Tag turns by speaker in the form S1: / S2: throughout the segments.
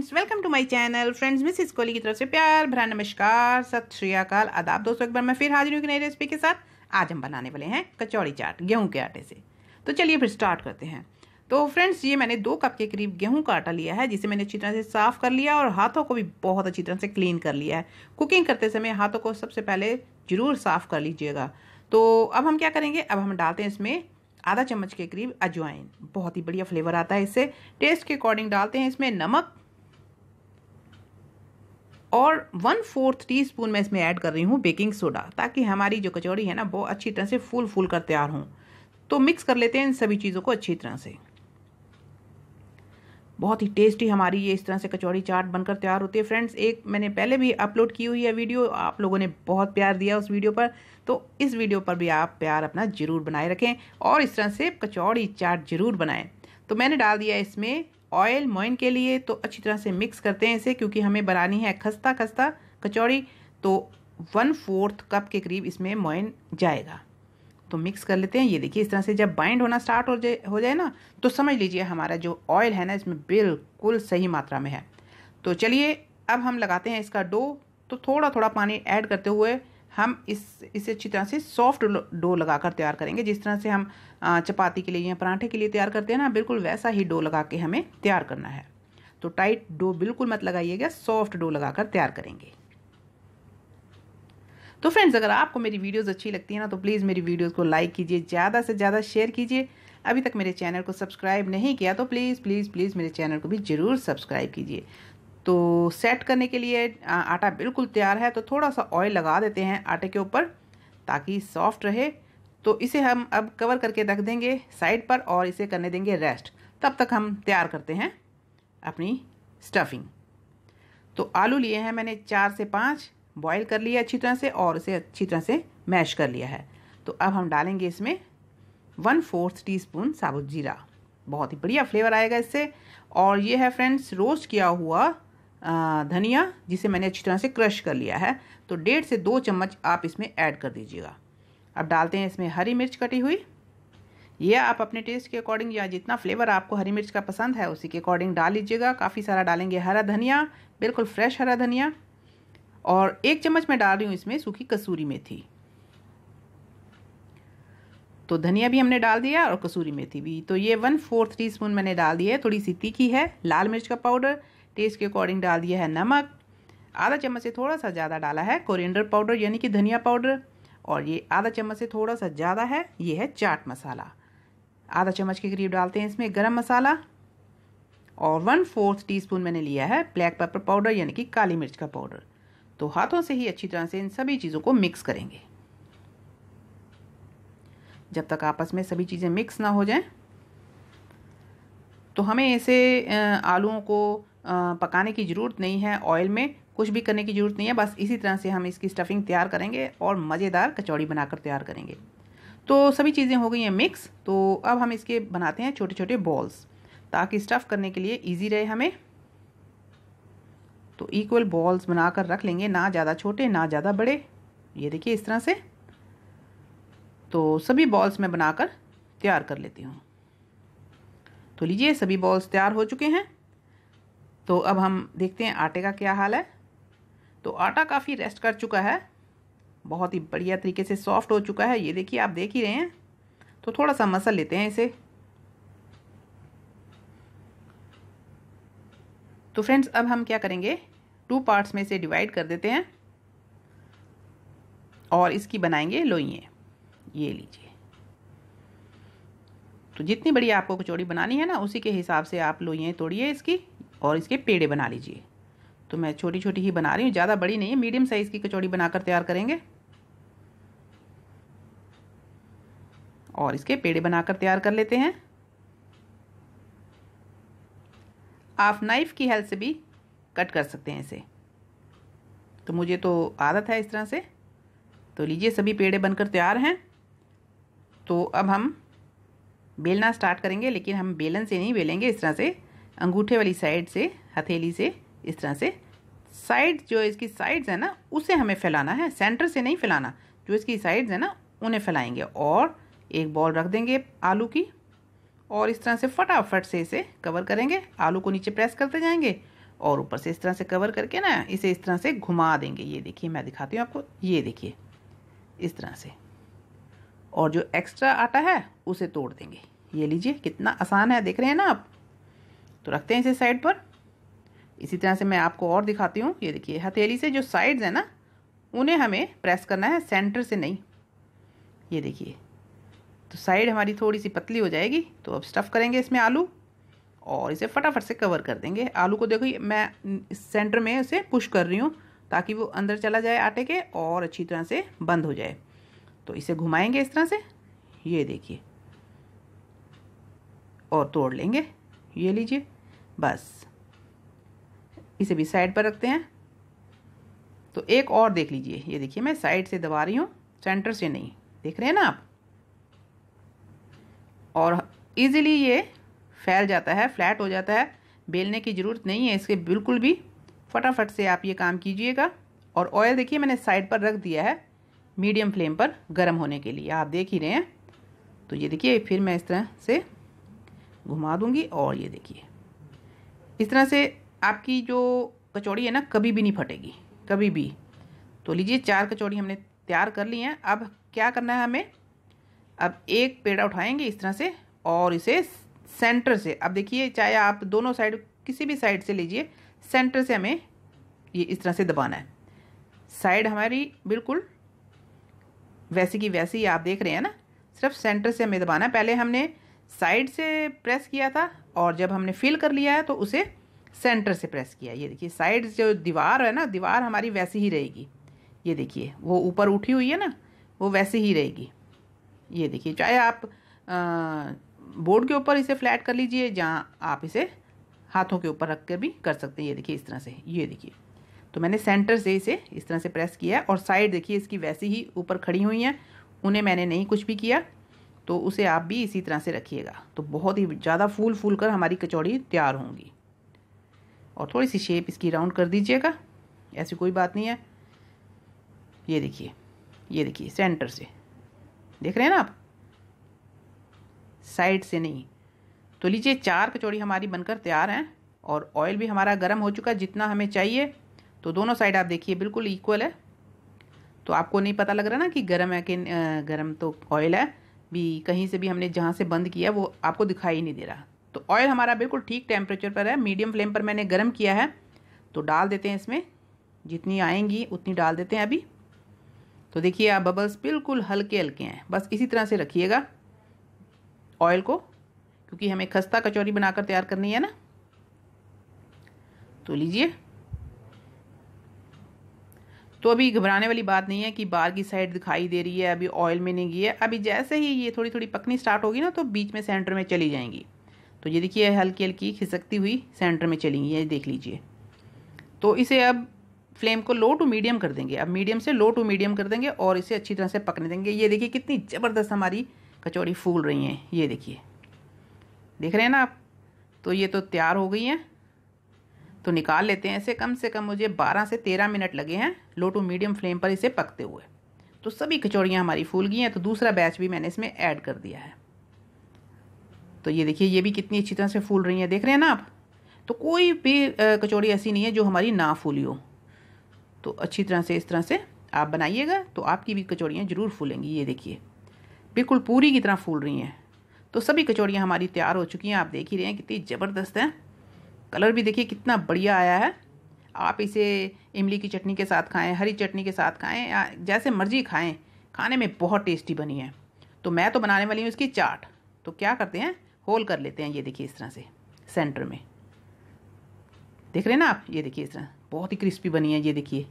S1: friends welcome to my channel friends Mrs Kohli की तरफ से प्यार भरा नमस्कार सत श्री अकाल आदाब दोस्तों एक बार मैं फिर हाजिर हूँ नई रेसिपी के साथ आज हम बनाने वाले हैं कचौड़ी चाट गेहूं के आटे से तो चलिए फिर स्टार्ट करते हैं तो फ्रेंड्स ये मैंने दो कप के करीब गेहूं का आटा लिया है जिसे मैंने अच्छी तरह से साफ़ कर लिया और हाथों को भी बहुत अच्छी तरह से क्लीन कर लिया है कुकिंग करते समय हाथों को सबसे पहले ज़रूर साफ़ कर लीजिएगा तो अब हम क्या करेंगे अब हम डालते हैं इसमें आधा चम्मच के करीब अजवाइन बहुत ही बढ़िया फ्लेवर आता है इससे टेस्ट के अकॉर्डिंग डालते हैं इसमें नमक और वन फोर्थ टी स्पून मैं इसमें ऐड कर रही हूँ बेकिंग सोडा ताकि हमारी जो कचौड़ी है ना वो अच्छी तरह से फूल फूल कर तैयार हों तो मिक्स कर लेते हैं इन सभी चीज़ों को अच्छी तरह से बहुत ही टेस्टी हमारी ये इस तरह से कचौड़ी चाट बनकर तैयार होती है फ्रेंड्स एक मैंने पहले भी अपलोड की हुई है वीडियो आप लोगों ने बहुत प्यार दिया उस वीडियो पर तो इस वीडियो पर भी आप प्यार अपना ज़रूर बनाए रखें और इस तरह से कचौड़ी चाट ज़रूर बनाएं तो मैंने डाल दिया इसमें ऑयल मोइन के लिए तो अच्छी तरह से मिक्स करते हैं इसे क्योंकि हमें बनानी है खस्ता खस्ता कचौड़ी तो वन फोर्थ कप के करीब इसमें मोइन जाएगा तो मिक्स कर लेते हैं ये देखिए इस तरह से जब बाइंड होना स्टार्ट हो जाए हो जाए ना तो समझ लीजिए हमारा जो ऑयल है ना इसमें बिल्कुल सही मात्रा में है तो चलिए अब हम लगाते हैं इसका डो तो थोड़ा थोड़ा पानी ऐड करते हुए हम इस इसे अच्छी तरह से सॉफ्ट डो लगाकर तैयार करेंगे जिस तरह से हम चपाती के लिए या पराठे के लिए तैयार करते हैं ना बिल्कुल वैसा ही डो लगा के हमें तैयार करना है तो टाइट डो बिल्कुल मत लगाइएगा सॉफ्ट डो लगाकर तैयार करेंगे तो फ्रेंड्स अगर आपको मेरी वीडियोस अच्छी लगती है ना तो प्लीज़ मेरी वीडियोस को लाइक कीजिए ज़्यादा से ज़्यादा शेयर कीजिए अभी तक मेरे चैनल को सब्सक्राइब नहीं किया तो प्लीज़ प्लीज़ प्लीज़ मेरे चैनल को भी ज़रूर सब्सक्राइब कीजिए तो सेट करने के लिए आटा बिल्कुल तैयार है तो थोड़ा सा ऑयल लगा देते हैं आटे के ऊपर ताकि सॉफ्ट रहे तो इसे हम अब कवर करके रख देंगे साइड पर और इसे करने देंगे रेस्ट तब तक हम तैयार करते हैं अपनी स्टफिंग तो आलू लिए हैं मैंने चार से पाँच बॉईल कर लिया अच्छी तरह से और इसे अच्छी तरह से मैश कर लिया है तो अब हम डालेंगे इसमें वन फोर्थ टी स्पून साबुत जीरा बहुत ही बढ़िया फ्लेवर आएगा इससे और ये है फ्रेंड्स रोस्ट किया हुआ धनिया जिसे मैंने अच्छी तरह से क्रश कर लिया है तो डेढ़ से दो चम्मच आप इसमें ऐड कर दीजिएगा अब डालते हैं इसमें हरी मिर्च कटी हुई यह आप अपने टेस्ट के अकॉर्डिंग या जितना फ्लेवर आपको हरी मिर्च का पसंद है उसी के अकॉर्डिंग डाल लीजिएगा काफ़ी सारा डालेंगे हरा धनिया बिल्कुल फ्रेश हरा धनिया और एक चम्मच मैं डाल रही हूँ इसमें सूखी कसूरी मेथी तो धनिया भी हमने डाल दिया और कसूरी मेथी भी तो ये वन फोर्थ टी स्पून मैंने डाल दी है थोड़ी सी तीखी है लाल मिर्च का पाउडर टेस्ट के अकॉर्डिंग डाल दिया है नमक आधा चम्मच से थोड़ा सा ज़्यादा डाला है कोरिएंडर पाउडर यानी कि धनिया पाउडर और ये आधा चम्मच से थोड़ा सा ज़्यादा है ये है चाट मसाला आधा चम्मच के करीब डालते हैं इसमें गरम मसाला और वन फोर्थ टीस्पून मैंने लिया है ब्लैक पेपर पाउडर यानी कि काली मिर्च का पाउडर तो हाथों से ही अच्छी तरह से इन सभी चीज़ों को मिक्स करेंगे जब तक आपस में सभी चीज़ें मिक्स ना हो जाएं तो हमें ऐसे आलूओं को पकाने की ज़रूरत नहीं है ऑयल में कुछ भी करने की ज़रूरत नहीं है बस इसी तरह से हम इसकी स्टफिंग तैयार करेंगे और मज़ेदार कचौड़ी बनाकर तैयार करेंगे तो सभी चीज़ें हो गई हैं मिक्स तो अब हम इसके बनाते हैं छोटे छोटे बॉल्स ताकि स्टफ़ करने के लिए ईजी रहे हमें तो इक्वल बॉल्स बनाकर रख लेंगे ना ज़्यादा छोटे ना ज़्यादा बड़े ये देखिए इस तरह से तो सभी बॉल्स मैं बनाकर तैयार कर लेती हूँ तो लीजिए सभी बॉल्स तैयार हो चुके हैं तो अब हम देखते हैं आटे का क्या हाल है तो आटा काफ़ी रेस्ट कर चुका है बहुत ही बढ़िया तरीके से सॉफ्ट हो चुका है ये देखिए आप देख ही रहे हैं तो थोड़ा सा मसल लेते हैं इसे तो फ्रेंड्स अब हम क्या करेंगे टू पार्ट्स में इसे डिवाइड कर देते हैं और इसकी बनाएंगे लोइए ये लीजिए तो जितनी बड़ी आपको कचौड़ी बनानी है ना उसी के हिसाब से आप लोइए तोड़िए इसकी और इसके पेड़े बना लीजिए तो मैं छोटी छोटी ही बना रही हूँ ज़्यादा बड़ी नहीं है मीडियम साइज़ की कचौड़ी बनाकर तैयार करेंगे और इसके पेड़े बनाकर तैयार कर लेते हैं आप नाइफ़ की हेल्प से भी कट कर सकते हैं इसे तो मुझे तो आदत है इस तरह से तो लीजिए सभी पेड़े बनकर तैयार हैं तो अब हम बेलना स्टार्ट करेंगे लेकिन हम बेलन से नहीं बेलेंगे इस तरह से अंगूठे वाली साइड से हथेली से इस तरह से साइड जो इसकी साइड्स है ना उसे हमें फैलाना है सेंटर से नहीं फैलाना जो इसकी साइड्स है ना उन्हें फैलाएंगे और एक बॉल रख देंगे आलू की और इस तरह से फटाफट से इसे कवर करेंगे आलू को नीचे प्रेस करते जाएंगे और ऊपर से इस तरह से कवर करके ना इसे इस तरह से घुमा देंगे ये देखिए मैं दिखाती हूँ आपको ये देखिए इस तरह से और जो एक्स्ट्रा आटा है उसे तोड़ देंगे ये लीजिए कितना आसान है देख रहे हैं ना आप तो रखते हैं इसे साइड पर इसी तरह से मैं आपको और दिखाती हूँ ये देखिए हथेली से जो साइड्स हैं ना उन्हें हमें प्रेस करना है सेंटर से नहीं ये देखिए तो साइड हमारी थोड़ी सी पतली हो जाएगी तो अब स्टफ़ करेंगे इसमें आलू और इसे फटाफट से कवर कर देंगे आलू को देखो मैं सेंटर में उसे पुश कर रही हूँ ताकि वो अंदर चला जाए आटे के और अच्छी तरह से बंद हो जाए तो इसे घुमाएंगे इस तरह से ये देखिए और तोड़ लेंगे ये लीजिए बस इसे भी साइड पर रखते हैं तो एक और देख लीजिए ये देखिए मैं साइड से दबा रही हूँ सेंटर से नहीं देख रहे हैं ना आप और इजीली ये फैल जाता है फ्लैट हो जाता है बेलने की ज़रूरत नहीं है इसके बिल्कुल भी फटाफट से आप ये काम कीजिएगा और ऑयल देखिए मैंने साइड पर रख दिया है मीडियम फ्लेम पर गर्म होने के लिए आप देख ही रहे हैं तो ये देखिए फिर मैं इस तरह से घुमा दूँगी और ये देखिए इस तरह से आपकी जो कचौड़ी है ना कभी भी नहीं फटेगी कभी भी तो लीजिए चार कचौड़ी हमने तैयार कर ली हैं अब क्या करना है हमें अब एक पेड़ा उठाएंगे इस तरह से और इसे सेंटर से अब देखिए चाहे आप दोनों साइड किसी भी साइड से लीजिए सेंटर से हमें ये इस तरह से दबाना है साइड हमारी बिल्कुल वैसी की वैसी आप देख रहे हैं ना सिर्फ सेंटर से हमें दबाना है पहले हमने साइड से प्रेस किया था और जब हमने फिल कर लिया है तो उसे सेंटर से प्रेस किया ये देखिए साइड जो दीवार है ना दीवार हमारी वैसी ही रहेगी ये देखिए वो ऊपर उठी हुई है ना वो वैसे ही रहेगी ये देखिए चाहे आप बोर्ड के ऊपर इसे फ्लैट कर लीजिए जहाँ आप इसे हाथों के ऊपर रख कर भी कर सकते हैं ये देखिए इस तरह से ये देखिए तो मैंने सेंटर से इसे इस तरह से प्रेस किया है और साइड देखिए इसकी वैसी ही ऊपर खड़ी हुई हैं उन्हें मैंने नहीं कुछ भी किया तो उसे आप भी इसी तरह से रखिएगा तो बहुत ही ज़्यादा फूल फूल कर हमारी कचौड़ी तैयार होंगी और थोड़ी सी शेप इसकी राउंड कर दीजिएगा ऐसी कोई बात नहीं है ये देखिए ये देखिए सेंटर से देख रहे हैं ना आप साइड से नहीं तो लीजिए चार कचौड़ी हमारी बनकर तैयार हैं और ऑयल भी हमारा गर्म हो चुका है जितना हमें चाहिए तो दोनों साइड आप देखिए बिल्कुल इक्वल है तो आपको नहीं पता लग रहा ना कि गर्म है कि गर्म तो ऑयल है भी कहीं से भी हमने जहाँ से बंद किया वो आपको दिखाई नहीं दे रहा तो ऑयल हमारा बिल्कुल ठीक टेम्परेचर पर है मीडियम फ्लेम पर मैंने गर्म किया है तो डाल देते हैं इसमें जितनी आएंगी उतनी डाल देते हैं अभी तो देखिए आप बबल्स बिल्कुल हल्के हल्के हैं बस इसी तरह से रखिएगा ऑयल को क्योंकि हमें खस्ता कचौरी बनाकर तैयार करनी है ना तो लीजिए तो अभी घबराने वाली बात नहीं है कि बाहर की साइड दिखाई दे रही है अभी ऑयल में नहीं गई है अभी जैसे ही ये थोड़ी थोड़ी पकनी स्टार्ट होगी ना तो बीच में सेंटर में चली जाएंगी तो ये देखिए हल्की हल्की खिसकती हुई सेंटर में चलेंगी ये देख लीजिए तो इसे अब फ्लेम को लो टू मीडियम कर देंगे अब मीडियम से लो टू मीडियम कर देंगे और इसे अच्छी तरह से पकने देंगे ये देखिए कितनी ज़बरदस्त हमारी कचौड़ी फूल रही हैं ये देखिए देख रहे हैं ना आप तो ये तो तैयार हो गई हैं तो निकाल लेते हैं ऐसे कम से कम मुझे 12 से 13 मिनट लगे हैं लो टू मीडियम फ्लेम पर इसे पकते हुए तो सभी कचौड़ियाँ हमारी फूल गई हैं तो दूसरा बैच भी मैंने इसमें ऐड कर दिया है तो ये देखिए ये भी कितनी अच्छी तरह से फूल रही हैं देख रहे हैं ना आप तो कोई भी कचौड़ी ऐसी नहीं है जो हमारी ना फूली हो तो अच्छी तरह से इस तरह से आप बनाइएगा तो आपकी भी कचौड़ियाँ ज़रूर फूलेंगी ये देखिए बिल्कुल पूरी की तरह फूल रही हैं तो सभी कचौड़ियाँ हमारी तैयार हो चुकी हैं आप देख ही रहे हैं कितनी ज़बरदस्त हैं कलर भी देखिए कितना बढ़िया आया है आप इसे इमली की चटनी के साथ खाएं हरी चटनी के साथ खाएं या जैसे मर्जी खाएं खाने में बहुत टेस्टी बनी है तो मैं तो बनाने वाली हूँ इसकी चाट तो क्या करते हैं होल कर लेते हैं ये देखिए इस तरह से सेंटर में देख रहे हैं ना आप ये देखिए इस तरह बहुत ही क्रिस्पी बनी है ये देखिए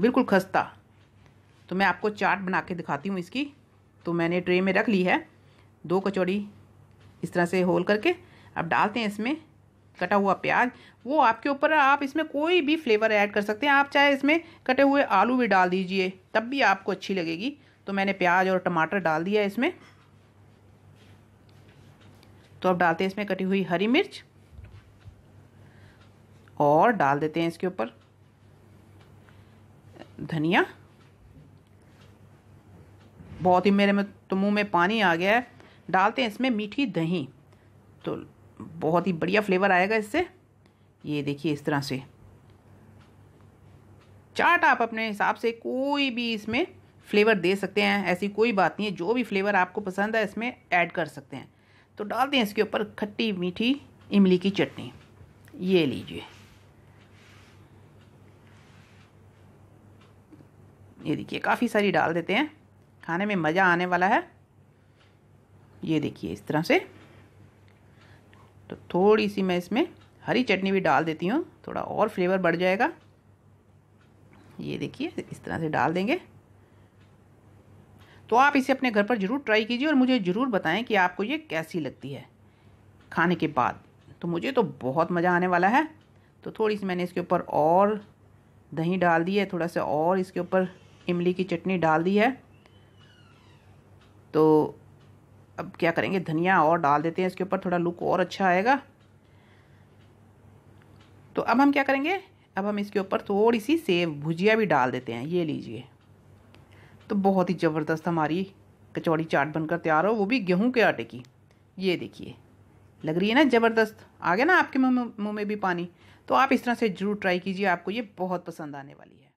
S1: बिल्कुल खस्ता तो मैं आपको चाट बना के दिखाती हूँ इसकी तो मैंने ट्रे में रख ली है दो कचौड़ी इस तरह से होल करके अब डालते हैं इसमें कटा हुआ प्याज वो आपके ऊपर आप इसमें कोई भी फ्लेवर ऐड कर सकते हैं आप चाहे इसमें कटे हुए आलू भी डाल दीजिए तब भी आपको अच्छी लगेगी तो मैंने प्याज और टमाटर डाल दिया इसमें तो अब डालते हैं इसमें कटी हुई हरी मिर्च और डाल देते हैं इसके ऊपर धनिया बहुत ही मेरे में तो मुँह में पानी आ गया है डालते हैं इसमें मीठी दही तो बहुत ही बढ़िया फ्लेवर आएगा इससे ये देखिए इस तरह से चाट आप अपने हिसाब से कोई भी इसमें फ्लेवर दे सकते हैं ऐसी कोई बात नहीं है जो भी फ्लेवर आपको पसंद है इसमें ऐड कर सकते हैं तो डालते हैं इसके ऊपर खट्टी मीठी इमली की चटनी ये लीजिए ये देखिए काफ़ी सारी डाल देते हैं खाने में मज़ा आने वाला है ये देखिए इस तरह से तो थोड़ी सी मैं इसमें हरी चटनी भी डाल देती हूँ थोड़ा और फ्लेवर बढ़ जाएगा ये देखिए इस तरह से डाल देंगे तो आप इसे अपने घर पर ज़रूर ट्राई कीजिए और मुझे ज़रूर बताएं कि आपको ये कैसी लगती है खाने के बाद तो मुझे तो बहुत मज़ा आने वाला है तो थोड़ी सी मैंने इसके ऊपर और दही डाल दी है थोड़ा सा और इसके ऊपर इमली की चटनी डाल दी है तो अब क्या करेंगे धनिया और डाल देते हैं इसके ऊपर थोड़ा लुक और अच्छा आएगा तो अब हम क्या करेंगे अब हम इसके ऊपर थोड़ी सी सेव भुजिया भी डाल देते हैं ये लीजिए तो बहुत ही ज़बरदस्त हमारी कचौड़ी चाट बनकर तैयार हो वो भी गेहूं के आटे की ये देखिए लग रही है ना ज़बरदस्त आ गया ना आपके मुंह में भी पानी तो आप इस तरह से ज़रूर ट्राई कीजिए आपको ये बहुत पसंद आने वाली है